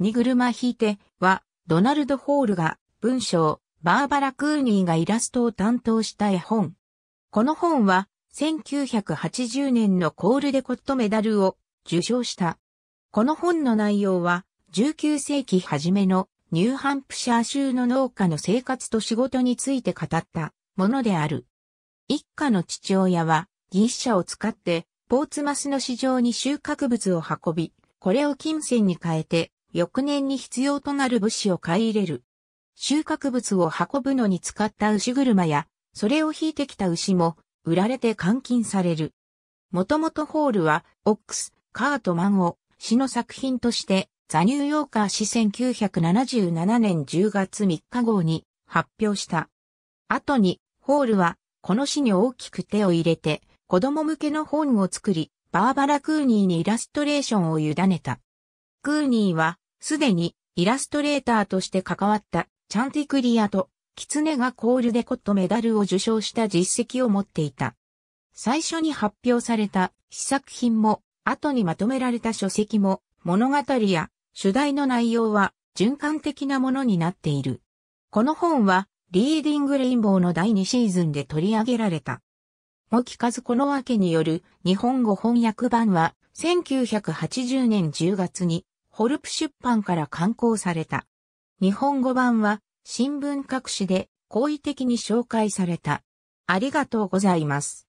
に車引いては、ドナルド・ホールが文章、バーバラ・クーニーがイラストを担当した絵本。この本は、1980年のコールデコットメダルを受賞した。この本の内容は、19世紀初めのニューハンプシャー州の農家の生活と仕事について語ったものである。一家の父親は、シ車を使って、ポーツマスの市場に収穫物を運び、これを金銭に変えて、翌年に必要となる物資を買い入れる。収穫物を運ぶのに使った牛車や、それを引いてきた牛も、売られて換金される。もともとホールは、オックス、カートマンを、詩の作品として、ザ・ニューヨーカー詩1977年10月3日号に発表した。後に、ホールは、この詩に大きく手を入れて、子供向けの本を作り、バーバラ・クーニーにイラストレーションを委ねた。クーニーは、すでにイラストレーターとして関わったチャンティクリアとキツネがコールデコットメダルを受賞した実績を持っていた。最初に発表された試作品も、後にまとめられた書籍も、物語や主題の内容は循環的なものになっている。この本は、リーディングレインボーの第2シーズンで取り上げられた。もきかずこのわけによる日本語翻訳版は1980年10月にホルプ出版から刊行された。日本語版は新聞各紙で好意的に紹介された。ありがとうございます。